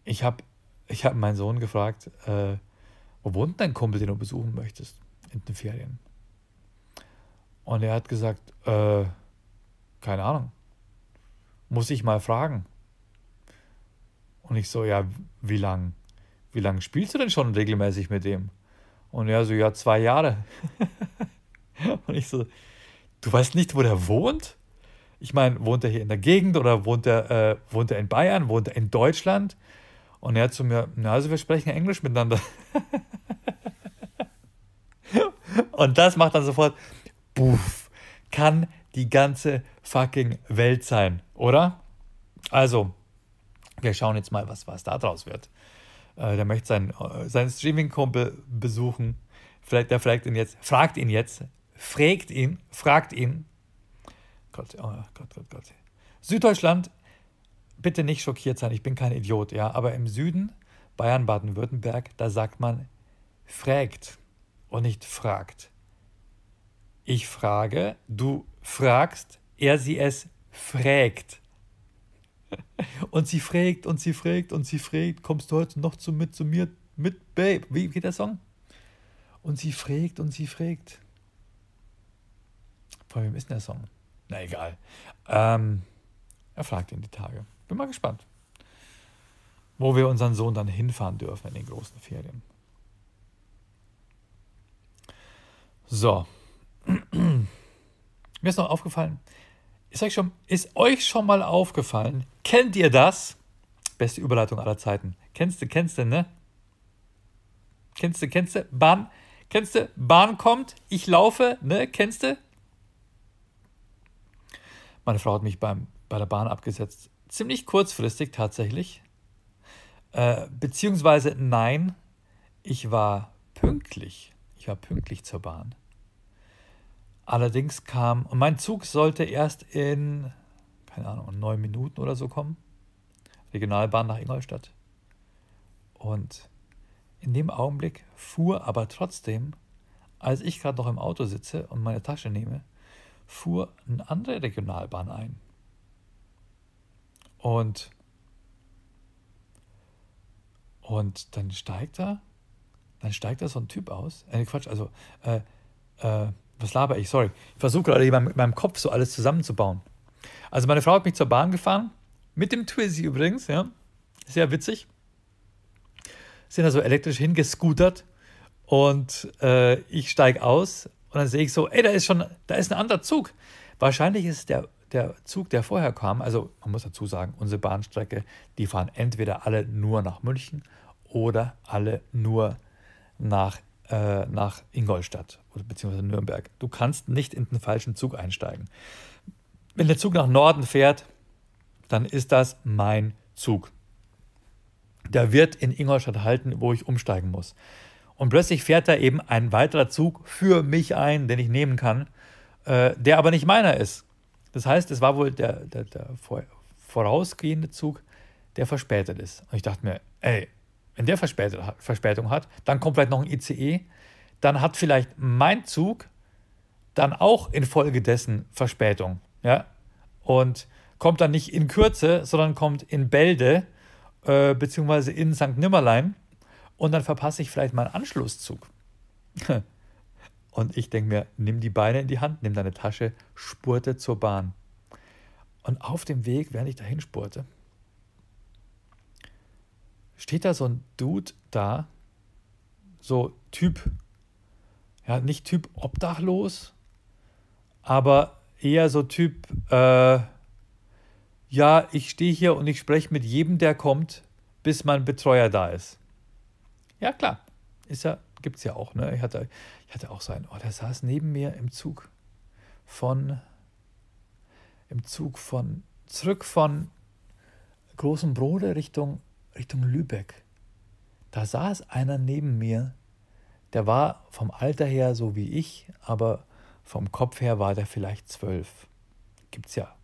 Ich habe ich hab meinen Sohn gefragt, äh, wo wohnt dein Kumpel, den du besuchen möchtest in den Ferien? Und er hat gesagt, äh, keine Ahnung, muss ich mal fragen. Und ich so, ja, wie lange? wie lange spielst du denn schon regelmäßig mit dem? Und er so, ja, zwei Jahre. und ich so, du weißt nicht, wo der wohnt? Ich meine, wohnt er hier in der Gegend oder wohnt er, äh, wohnt er in Bayern, wohnt er in Deutschland? Und er hat zu mir, na, also wir sprechen Englisch miteinander. und das macht dann sofort, puff, kann die ganze fucking Welt sein, oder? Also, wir schauen jetzt mal, was, was da draus wird. Äh, der möchte seinen, äh, seinen Streaming-Kumpel besuchen. Vielleicht, der fragt ihn jetzt, fragt ihn jetzt, fragt ihn, fragt ihn. Gott, oh Gott, Gott, Gott. Süddeutschland, bitte nicht schockiert sein, ich bin kein Idiot, ja, aber im Süden, Bayern, Baden-Württemberg, da sagt man fragt und nicht fragt. Ich frage, du fragst, er sie es fragt und sie fragt und sie fragt und sie fragt, kommst du heute noch zu, mit zu mir, mit Babe? Wie geht der Song? Und sie fragt und sie fragt. Von wem ist denn der Song? Na egal. Ähm, er fragt ihn die Tage. Bin mal gespannt. Wo wir unseren Sohn dann hinfahren dürfen in den großen Ferien. So. Mir ist noch aufgefallen, ist euch, schon, ist euch schon mal aufgefallen, Kennt ihr das? Beste Überleitung aller Zeiten. Kennst du, kennst du, ne? Kennst du, kennst du? Bahn, kennst du? Bahn kommt, ich laufe, ne? Kennst du? Meine Frau hat mich beim, bei der Bahn abgesetzt. Ziemlich kurzfristig tatsächlich. Äh, beziehungsweise nein, ich war pünktlich. Ich war pünktlich zur Bahn. Allerdings kam, und mein Zug sollte erst in keine Ahnung, neun Minuten oder so kommen. Regionalbahn nach Ingolstadt. Und in dem Augenblick fuhr aber trotzdem, als ich gerade noch im Auto sitze und meine Tasche nehme, fuhr eine andere Regionalbahn ein. Und, und dann steigt da, dann steigt da so ein Typ aus. Äh, Quatsch, also, äh, äh, was laber ich? Sorry. Ich versuche gerade mit meinem Kopf so alles zusammenzubauen. Also meine Frau hat mich zur Bahn gefahren, mit dem Twizy übrigens, ja. Sehr witzig. Sind also elektrisch hingescootert und äh, ich steige aus und dann sehe ich so, ey, da ist schon, da ist ein anderer Zug. Wahrscheinlich ist der, der Zug, der vorher kam, also man muss dazu sagen, unsere Bahnstrecke, die fahren entweder alle nur nach München oder alle nur nach, äh, nach Ingolstadt oder beziehungsweise Nürnberg. Du kannst nicht in den falschen Zug einsteigen. Wenn der Zug nach Norden fährt, dann ist das mein Zug. Der wird in Ingolstadt halten, wo ich umsteigen muss. Und plötzlich fährt da eben ein weiterer Zug für mich ein, den ich nehmen kann, äh, der aber nicht meiner ist. Das heißt, es war wohl der, der, der vorausgehende Zug, der verspätet ist. Und ich dachte mir, ey, wenn der verspätet, Verspätung hat, dann kommt vielleicht noch ein ICE, dann hat vielleicht mein Zug dann auch infolgedessen Verspätung. Ja. Und kommt dann nicht in Kürze, sondern kommt in Bälde, äh, beziehungsweise in St. Nimmerlein. Und dann verpasse ich vielleicht meinen Anschlusszug. Und ich denke mir, nimm die Beine in die Hand, nimm deine Tasche, spurte zur Bahn. Und auf dem Weg, während ich dahin spurte, steht da so ein Dude da, so Typ, ja, nicht Typ obdachlos, aber eher so Typ, äh, ja, ich stehe hier und ich spreche mit jedem, der kommt, bis mein Betreuer da ist. Ja, klar. Ist ja, gibt es ja auch. Ne? Ich, hatte, ich hatte auch so einen, oh, der saß neben mir im Zug von, im Zug von, zurück von Großenbrode Richtung, Richtung Lübeck. Da saß einer neben mir, der war vom Alter her so wie ich, aber vom Kopf her war der vielleicht zwölf. Gibt's ja.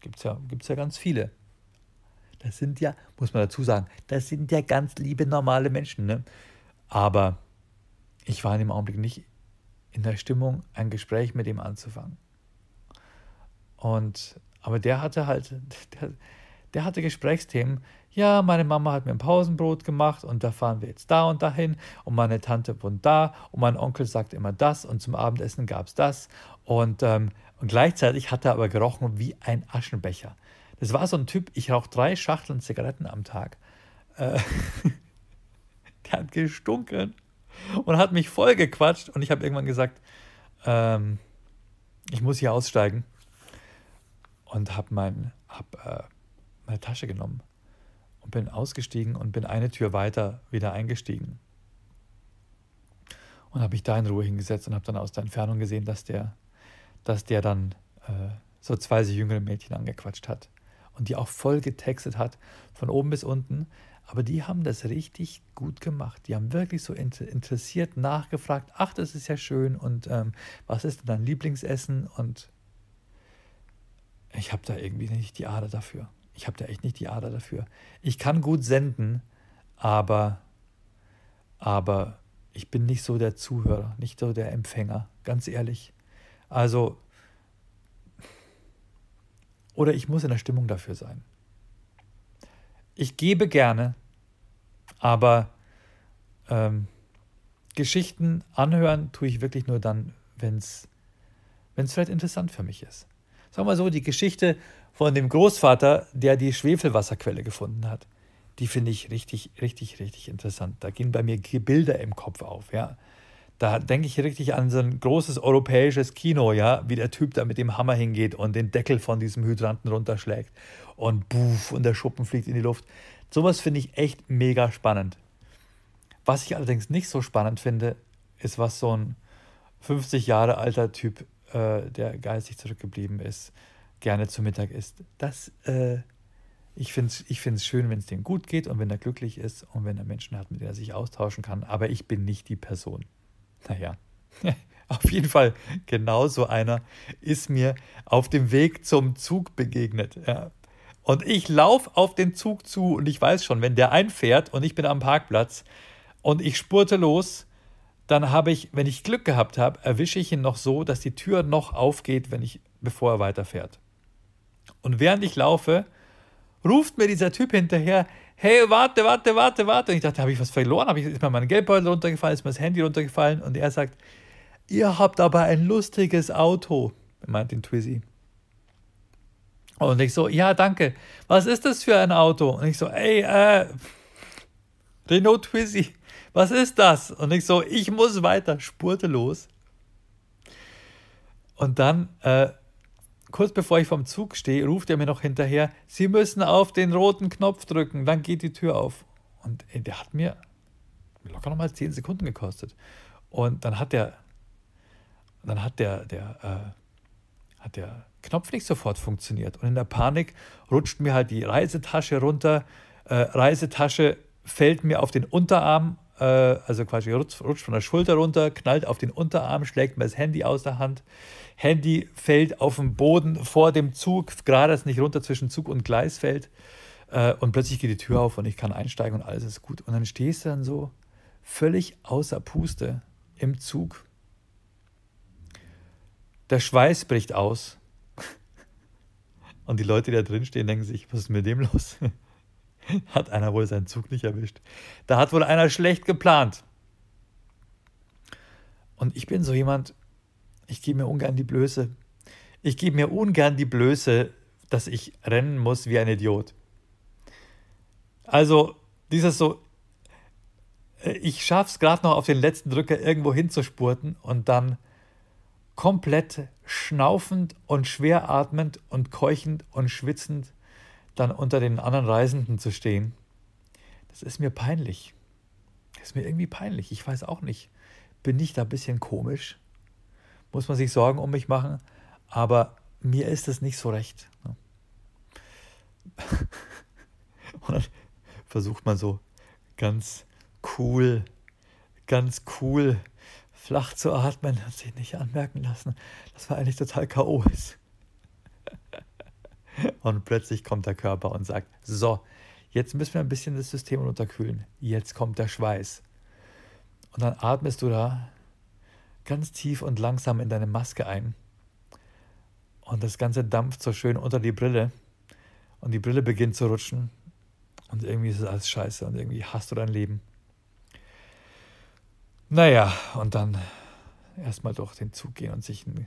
Gibt's ja, gibt's ja ganz viele. Das sind ja, muss man dazu sagen, das sind ja ganz liebe normale Menschen. Ne? Aber ich war in dem Augenblick nicht in der Stimmung, ein Gespräch mit ihm anzufangen. Und, aber der hatte halt, der, der hatte Gesprächsthemen, ja, meine Mama hat mir ein Pausenbrot gemacht und da fahren wir jetzt da und dahin und meine Tante wohnt da und mein Onkel sagt immer das und zum Abendessen gab es das und, ähm, und gleichzeitig hat er aber gerochen wie ein Aschenbecher. Das war so ein Typ, ich rauche drei Schachteln Zigaretten am Tag. Äh, der hat gestunken und hat mich voll gequatscht und ich habe irgendwann gesagt, ähm, ich muss hier aussteigen und habe mein, hab, äh, meine Tasche genommen und bin ausgestiegen und bin eine Tür weiter wieder eingestiegen. Und habe mich da in Ruhe hingesetzt und habe dann aus der Entfernung gesehen, dass der, dass der dann äh, so zwei jüngere Mädchen angequatscht hat. Und die auch voll getextet hat, von oben bis unten. Aber die haben das richtig gut gemacht. Die haben wirklich so interessiert nachgefragt, ach, das ist ja schön und ähm, was ist denn dein Lieblingsessen? Und ich habe da irgendwie nicht die Ader dafür ich habe da echt nicht die Ader dafür. Ich kann gut senden, aber, aber ich bin nicht so der Zuhörer, nicht so der Empfänger, ganz ehrlich. Also, oder ich muss in der Stimmung dafür sein. Ich gebe gerne, aber ähm, Geschichten anhören tue ich wirklich nur dann, wenn es vielleicht interessant für mich ist. Sagen wir mal so, die Geschichte von dem Großvater, der die Schwefelwasserquelle gefunden hat. Die finde ich richtig, richtig, richtig interessant. Da gehen bei mir Bilder im Kopf auf, ja. Da denke ich richtig an so ein großes europäisches Kino, ja, wie der Typ da mit dem Hammer hingeht und den Deckel von diesem Hydranten runterschlägt und buff und der Schuppen fliegt in die Luft. Sowas finde ich echt mega spannend. Was ich allerdings nicht so spannend finde, ist, was so ein 50 Jahre alter Typ, äh, der geistig zurückgeblieben ist, gerne zu Mittag isst. Das, äh, ich finde es ich find's schön, wenn es dem gut geht und wenn er glücklich ist und wenn er Menschen hat, mit denen er sich austauschen kann. Aber ich bin nicht die Person. Naja, auf jeden Fall genau so einer ist mir auf dem Weg zum Zug begegnet. Ja. Und ich laufe auf den Zug zu und ich weiß schon, wenn der einfährt und ich bin am Parkplatz und ich spurte los, dann habe ich, wenn ich Glück gehabt habe, erwische ich ihn noch so, dass die Tür noch aufgeht, wenn ich, bevor er weiterfährt. Und während ich laufe, ruft mir dieser Typ hinterher, hey, warte, warte, warte, warte. Und ich dachte, habe ich was verloren? ist mir mein Geldbeutel runtergefallen? Ist mir das Handy runtergefallen? Und er sagt, ihr habt aber ein lustiges Auto, meint den Twizzy. Und ich so, ja, danke. Was ist das für ein Auto? Und ich so, ey, äh, Renault Twizzy, was ist das? Und ich so, ich muss weiter, spurte los. Und dann äh, Kurz bevor ich vom Zug stehe, ruft er mir noch hinterher, Sie müssen auf den roten Knopf drücken, dann geht die Tür auf. Und ey, der hat mir locker nochmal 10 Sekunden gekostet. Und dann hat der, dann hat der, der, äh, hat der Knopf nicht sofort funktioniert. Und in der Panik rutscht mir halt die Reisetasche runter. Äh, Reisetasche fällt mir auf den Unterarm äh, also quasi rutscht, rutscht von der Schulter runter, knallt auf den Unterarm, schlägt mir das Handy aus der Hand. Handy fällt auf den Boden vor dem Zug, gerade es nicht runter zwischen Zug und Gleis fällt. Äh, und plötzlich geht die Tür auf und ich kann einsteigen und alles ist gut. Und dann stehst du dann so völlig außer Puste im Zug. Der Schweiß bricht aus. Und die Leute, die da drin stehen, denken sich, was ist mit dem los? hat einer wohl seinen Zug nicht erwischt. Da hat wohl einer schlecht geplant. Und ich bin so jemand, ich gebe mir ungern die Blöße. Ich gebe mir ungern die Blöße, dass ich rennen muss wie ein Idiot. Also, dieses so, äh, ich schaffe es gerade noch auf den letzten Drücker irgendwo hinzuspurten und dann komplett schnaufend und schwer atmend und keuchend und schwitzend dann unter den anderen Reisenden zu stehen, das ist mir peinlich. Das ist mir irgendwie peinlich. Ich weiß auch nicht. Bin ich da ein bisschen komisch? Muss man sich Sorgen um mich machen? Aber mir ist es nicht so recht. Ne? Und dann versucht man so ganz cool, ganz cool flach zu atmen und sich nicht anmerken lassen, dass man eigentlich total K.O. ist. Und plötzlich kommt der Körper und sagt, so, jetzt müssen wir ein bisschen das System unterkühlen. Jetzt kommt der Schweiß. Und dann atmest du da ganz tief und langsam in deine Maske ein. Und das Ganze dampft so schön unter die Brille. Und die Brille beginnt zu rutschen. Und irgendwie ist es alles scheiße. Und irgendwie hast du dein Leben. Naja, und dann erstmal durch den Zug gehen und sich einen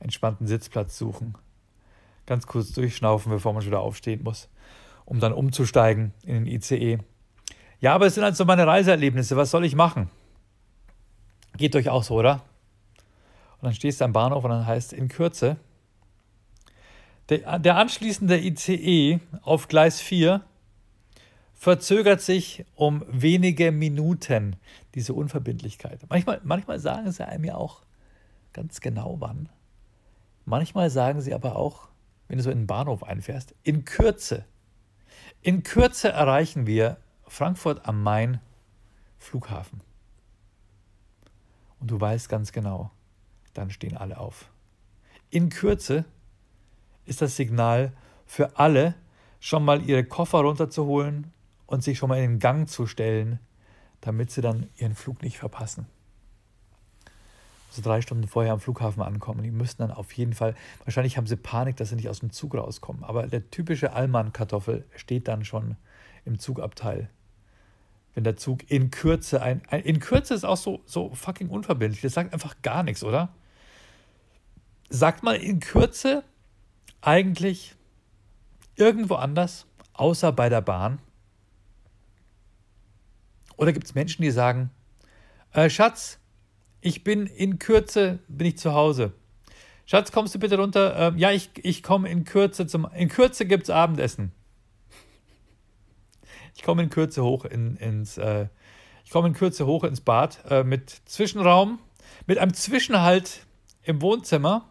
entspannten Sitzplatz suchen ganz kurz durchschnaufen, bevor man schon wieder aufstehen muss, um dann umzusteigen in den ICE. Ja, aber es sind halt so meine Reiseerlebnisse. Was soll ich machen? Geht euch auch so, oder? Und dann stehst du am Bahnhof und dann heißt in Kürze, der, der anschließende ICE auf Gleis 4 verzögert sich um wenige Minuten, diese Unverbindlichkeit. Manchmal, manchmal sagen sie einem ja auch ganz genau wann. Manchmal sagen sie aber auch, wenn du so in den Bahnhof einfährst, in Kürze. In Kürze erreichen wir Frankfurt am Main Flughafen. Und du weißt ganz genau, dann stehen alle auf. In Kürze ist das Signal für alle, schon mal ihre Koffer runterzuholen und sich schon mal in den Gang zu stellen, damit sie dann ihren Flug nicht verpassen so drei Stunden vorher am Flughafen ankommen. Die müssen dann auf jeden Fall, wahrscheinlich haben sie Panik, dass sie nicht aus dem Zug rauskommen. Aber der typische Allmann-Kartoffel steht dann schon im Zugabteil. Wenn der Zug in Kürze ein, ein. in Kürze ist auch so, so fucking unverbindlich. Das sagt einfach gar nichts, oder? Sagt man in Kürze eigentlich irgendwo anders, außer bei der Bahn? Oder gibt es Menschen, die sagen, äh, Schatz, ich bin in Kürze, bin ich zu Hause. Schatz, kommst du bitte runter? Ähm, ja, ich, ich komme in Kürze zum. In Kürze gibt's Abendessen. Ich komme in Kürze hoch in, ins. Äh, ich komme in Kürze hoch ins Bad äh, mit Zwischenraum, mit einem Zwischenhalt im Wohnzimmer.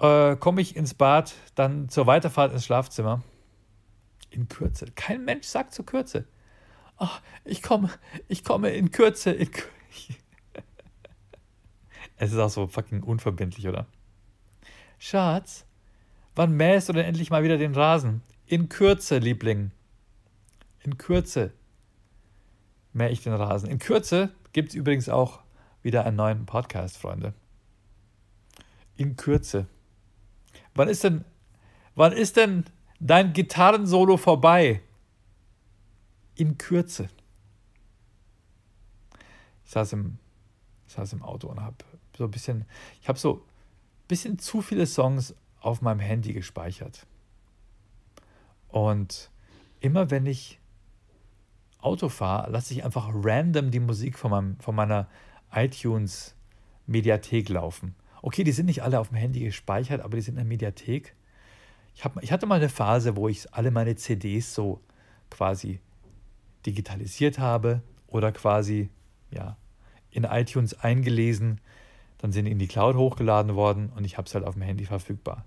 Äh, komme ich ins Bad, dann zur Weiterfahrt ins Schlafzimmer. In Kürze. Kein Mensch sagt zur Kürze. Ach, ich komme, ich komme in Kürze. In Kürze. Es ist auch so fucking unverbindlich, oder? Schatz, wann mähst du denn endlich mal wieder den Rasen? In Kürze, Liebling. In Kürze mähe ich den Rasen. In Kürze gibt es übrigens auch wieder einen neuen Podcast, Freunde. In Kürze. Wann ist denn, wann ist denn dein Gitarrensolo vorbei? In Kürze. Ich saß im, ich saß im Auto und habe so ein bisschen, ich habe so ein bisschen zu viele Songs auf meinem Handy gespeichert. Und immer wenn ich Auto fahre, lasse ich einfach random die Musik von, meinem, von meiner iTunes-Mediathek laufen. Okay, die sind nicht alle auf dem Handy gespeichert, aber die sind in der Mediathek. Ich, hab, ich hatte mal eine Phase, wo ich alle meine CDs so quasi digitalisiert habe oder quasi ja, in iTunes eingelesen dann sind in die Cloud hochgeladen worden und ich habe es halt auf dem Handy verfügbar.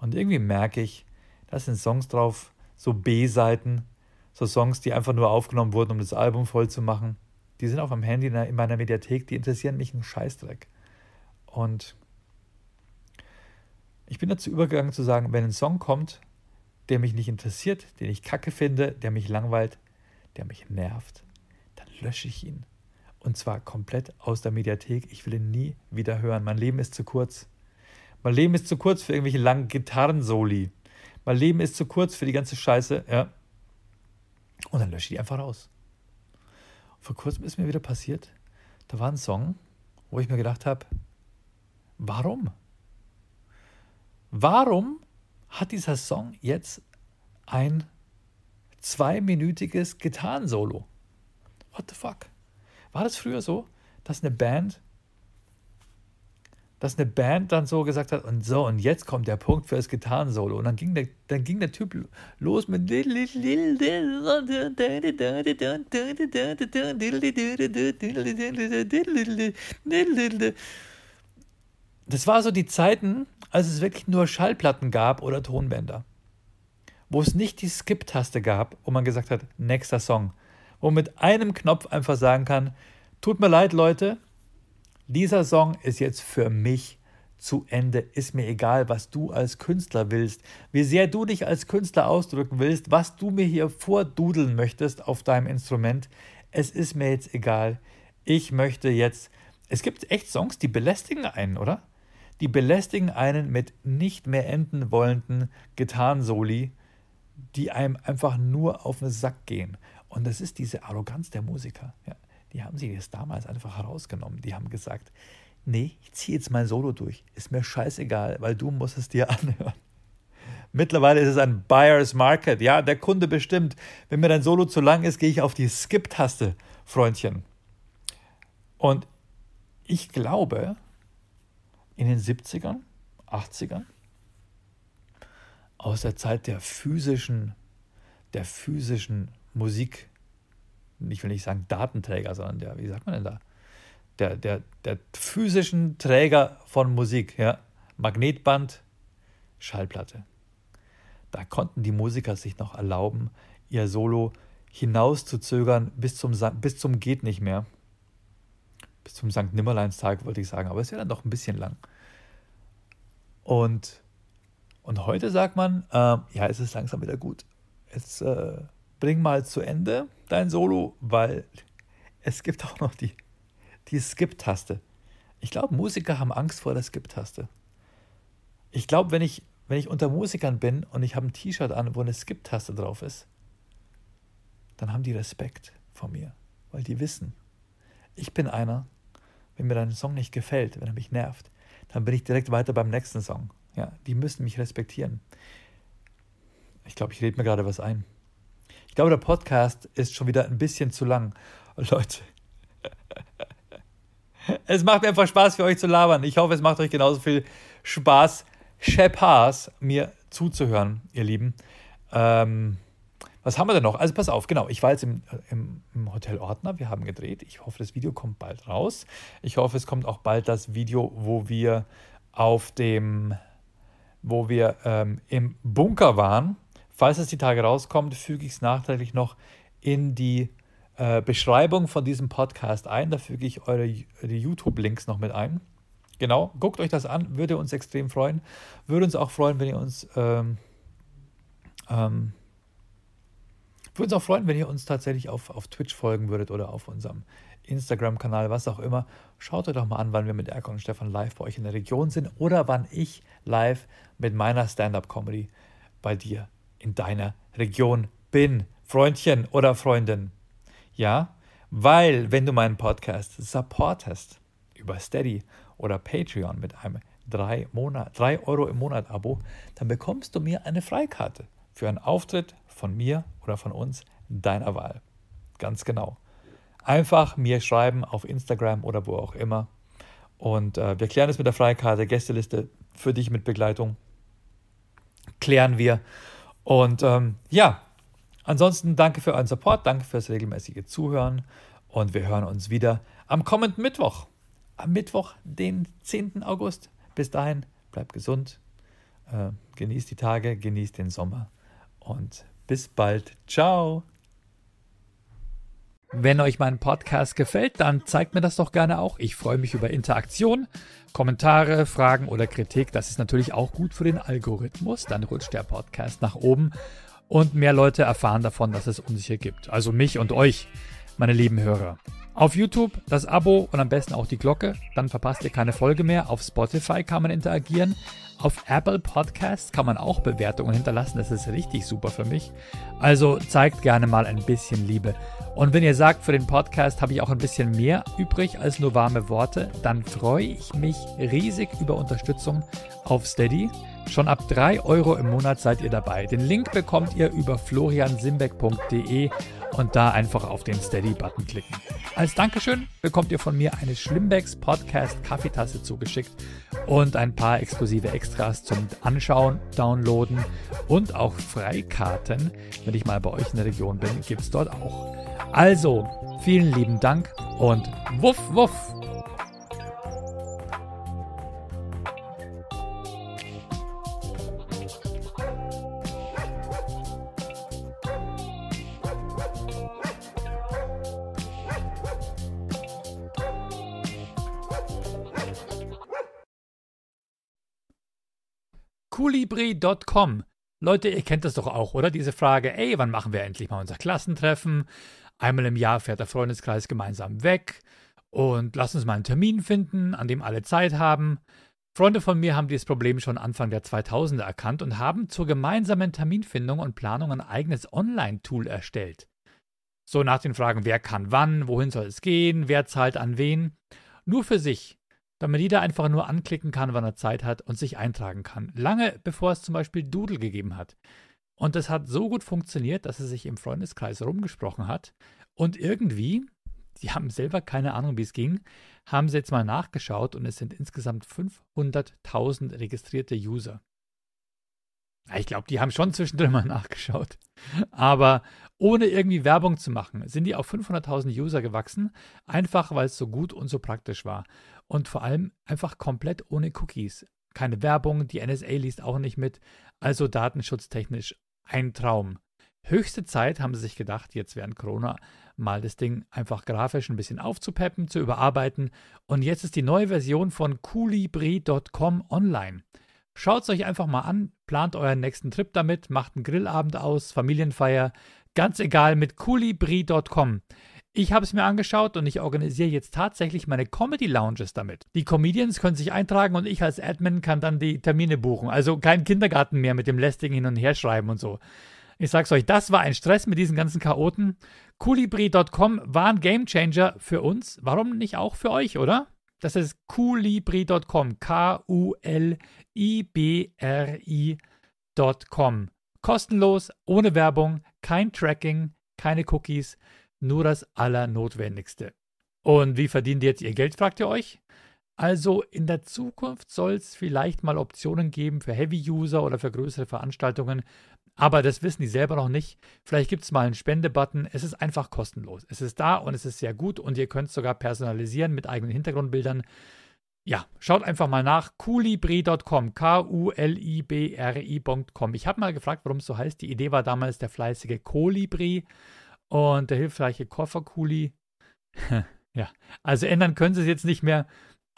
Und irgendwie merke ich, da sind Songs drauf, so B-Seiten, so Songs, die einfach nur aufgenommen wurden, um das Album voll zu machen. Die sind auf meinem Handy in meiner Mediathek, die interessieren mich einen Scheißdreck. Und ich bin dazu übergegangen zu sagen, wenn ein Song kommt, der mich nicht interessiert, den ich kacke finde, der mich langweilt, der mich nervt, dann lösche ich ihn. Und zwar komplett aus der Mediathek. Ich will ihn nie wieder hören. Mein Leben ist zu kurz. Mein Leben ist zu kurz für irgendwelche langen Gitarrensoli. Mein Leben ist zu kurz für die ganze Scheiße. Ja. Und dann lösche ich die einfach raus. Vor kurzem ist mir wieder passiert, da war ein Song, wo ich mir gedacht habe, warum? Warum hat dieser Song jetzt ein zweiminütiges Gitarrensolo? What the fuck? War das früher so, dass eine Band, dass eine Band dann so gesagt hat, und so, und jetzt kommt der Punkt für das Gitarren-Solo. Und dann ging der, dann ging der Typ los mit Das war so die Zeiten, als es wirklich nur Schallplatten gab oder Tonbänder wo es nicht die Skip-Taste gab und man gesagt hat, nächster Song, wo man mit einem Knopf einfach sagen kann, tut mir leid Leute, dieser Song ist jetzt für mich zu Ende. Ist mir egal, was du als Künstler willst, wie sehr du dich als Künstler ausdrücken willst, was du mir hier vordudeln möchtest auf deinem Instrument. Es ist mir jetzt egal. Ich möchte jetzt. Es gibt echt Songs, die belästigen einen, oder? Die belästigen einen mit nicht mehr enden wollenden Gitarren-Soli, die einem einfach nur auf den Sack gehen. Und das ist diese Arroganz der Musiker. Ja. Die haben sich das damals einfach herausgenommen. Die haben gesagt, nee, ich ziehe jetzt mein Solo durch. Ist mir scheißegal, weil du musst es dir anhören. Mittlerweile ist es ein Buyer's Market. Ja, der Kunde bestimmt. Wenn mir dein Solo zu lang ist, gehe ich auf die Skip-Taste, Freundchen. Und ich glaube, in den 70ern, 80ern, aus der Zeit der physischen, der physischen Musik, ich will nicht sagen Datenträger, sondern der, wie sagt man denn da? Der, der, der physischen Träger von Musik, ja. Magnetband, Schallplatte. Da konnten die Musiker sich noch erlauben, ihr Solo hinauszuzögern bis zum, bis zum Geht nicht mehr. Bis zum St. Nimmerleinstag wollte ich sagen, aber es wäre dann doch ein bisschen lang. Und, und heute sagt man, äh, ja, es ist langsam wieder gut. Es, äh, bring mal zu Ende dein Solo, weil es gibt auch noch die, die Skip-Taste. Ich glaube, Musiker haben Angst vor der Skip-Taste. Ich glaube, wenn ich, wenn ich unter Musikern bin und ich habe ein T-Shirt an, wo eine Skip-Taste drauf ist, dann haben die Respekt vor mir, weil die wissen, ich bin einer, wenn mir dein Song nicht gefällt, wenn er mich nervt, dann bin ich direkt weiter beim nächsten Song. Ja, die müssen mich respektieren. Ich glaube, ich rede mir gerade was ein. Ich glaube, der Podcast ist schon wieder ein bisschen zu lang. Leute, es macht mir einfach Spaß, für euch zu labern. Ich hoffe, es macht euch genauso viel Spaß, Spaß, mir zuzuhören, ihr Lieben. Ähm, was haben wir denn noch? Also pass auf, genau. Ich war jetzt im, im, im Hotel Ordner. Wir haben gedreht. Ich hoffe, das Video kommt bald raus. Ich hoffe, es kommt auch bald das Video, wo wir auf dem, wo wir ähm, im Bunker waren Falls es die Tage rauskommt, füge ich es nachträglich noch in die äh, Beschreibung von diesem Podcast ein. Da füge ich eure YouTube-Links noch mit ein. Genau, guckt euch das an, würde uns extrem freuen. Würde uns auch freuen, wenn ihr uns ähm, ähm, würde uns auch freuen, wenn ihr uns tatsächlich auf, auf Twitch folgen würdet oder auf unserem Instagram-Kanal, was auch immer. Schaut euch doch mal an, wann wir mit Erko und Stefan live bei euch in der Region sind oder wann ich live mit meiner Stand-up-Comedy bei dir in deiner Region bin, Freundchen oder Freundin. Ja, weil wenn du meinen Podcast supportest über Steady oder Patreon mit einem 3, Monat, 3 Euro im Monat Abo, dann bekommst du mir eine Freikarte für einen Auftritt von mir oder von uns deiner Wahl. Ganz genau. Einfach mir schreiben auf Instagram oder wo auch immer. Und äh, wir klären es mit der Freikarte, Gästeliste für dich mit Begleitung. Klären wir und ähm, ja, ansonsten danke für euren Support, danke fürs regelmäßige Zuhören und wir hören uns wieder am kommenden Mittwoch. Am Mittwoch, den 10. August. Bis dahin, bleibt gesund, äh, genießt die Tage, genießt den Sommer und bis bald. Ciao. Wenn euch mein Podcast gefällt, dann zeigt mir das doch gerne auch. Ich freue mich über Interaktion, Kommentare, Fragen oder Kritik. Das ist natürlich auch gut für den Algorithmus. Dann rutscht der Podcast nach oben und mehr Leute erfahren davon, dass es uns hier gibt. Also mich und euch, meine lieben Hörer. Auf YouTube das Abo und am besten auch die Glocke, dann verpasst ihr keine Folge mehr. Auf Spotify kann man interagieren. Auf Apple Podcasts kann man auch Bewertungen hinterlassen. Das ist richtig super für mich. Also zeigt gerne mal ein bisschen Liebe. Und wenn ihr sagt, für den Podcast habe ich auch ein bisschen mehr übrig als nur warme Worte, dann freue ich mich riesig über Unterstützung auf Steady. Schon ab 3 Euro im Monat seid ihr dabei. Den Link bekommt ihr über floriansimbeck.de und da einfach auf den Steady-Button klicken. Als Dankeschön bekommt ihr von mir eine Schlimmbecks Podcast Kaffeetasse zugeschickt und ein paar exklusive Extras zum Anschauen, Downloaden und auch Freikarten. Wenn ich mal bei euch in der Region bin, gibt es dort auch. Also, vielen lieben Dank und wuff, wuff! Libri.com. Leute, ihr kennt das doch auch, oder? Diese Frage, ey, wann machen wir endlich mal unser Klassentreffen? Einmal im Jahr fährt der Freundeskreis gemeinsam weg und lass uns mal einen Termin finden, an dem alle Zeit haben. Freunde von mir haben dieses Problem schon Anfang der 2000er erkannt und haben zur gemeinsamen Terminfindung und Planung ein eigenes Online-Tool erstellt. So nach den Fragen, wer kann wann, wohin soll es gehen, wer zahlt an wen. Nur für sich, weil man die da einfach nur anklicken kann, wann er Zeit hat und sich eintragen kann. Lange bevor es zum Beispiel Doodle gegeben hat. Und das hat so gut funktioniert, dass er sich im Freundeskreis rumgesprochen hat. Und irgendwie, die haben selber keine Ahnung, wie es ging, haben sie jetzt mal nachgeschaut und es sind insgesamt 500.000 registrierte User. Ich glaube, die haben schon zwischendrin mal nachgeschaut. Aber ohne irgendwie Werbung zu machen, sind die auf 500.000 User gewachsen, einfach weil es so gut und so praktisch war und vor allem einfach komplett ohne Cookies. Keine Werbung, die NSA liest auch nicht mit, also datenschutztechnisch ein Traum. Höchste Zeit haben sie sich gedacht, jetzt während Corona mal das Ding einfach grafisch ein bisschen aufzupeppen, zu überarbeiten. Und jetzt ist die neue Version von Kulibri.com online. Schaut es euch einfach mal an, plant euren nächsten Trip damit, macht einen Grillabend aus, Familienfeier, ganz egal mit Kulibri.com. Ich habe es mir angeschaut und ich organisiere jetzt tatsächlich meine Comedy Lounges damit. Die Comedians können sich eintragen und ich als Admin kann dann die Termine buchen. Also kein Kindergarten mehr mit dem lästigen Hin- und Herschreiben und so. Ich sag's euch, das war ein Stress mit diesen ganzen Chaoten. Kulibri.com war ein Gamechanger für uns. Warum nicht auch für euch, oder? Das ist kulibri.com. K-U-L-I-B-R-I.com. Kostenlos, ohne Werbung, kein Tracking, keine Cookies nur das Allernotwendigste. Und wie verdient ihr jetzt ihr Geld, fragt ihr euch? Also in der Zukunft soll es vielleicht mal Optionen geben für Heavy-User oder für größere Veranstaltungen, aber das wissen die selber noch nicht. Vielleicht gibt es mal einen Spende-Button. Es ist einfach kostenlos. Es ist da und es ist sehr gut und ihr könnt es sogar personalisieren mit eigenen Hintergrundbildern. Ja, schaut einfach mal nach kulibri.com, K-U-L-I-B-R-I.com. Ich habe mal gefragt, warum es so heißt. Die Idee war damals der fleißige Kolibri. Und der hilfreiche Kofferkuli. ja, also ändern können sie es jetzt nicht mehr.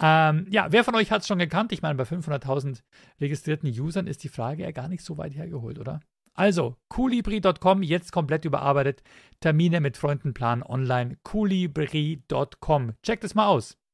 Ähm, ja, wer von euch hat es schon gekannt? Ich meine, bei 500.000 registrierten Usern ist die Frage ja gar nicht so weit hergeholt, oder? Also, kulibri.com jetzt komplett überarbeitet. Termine mit Freunden planen online. kulibri.com. Checkt es mal aus.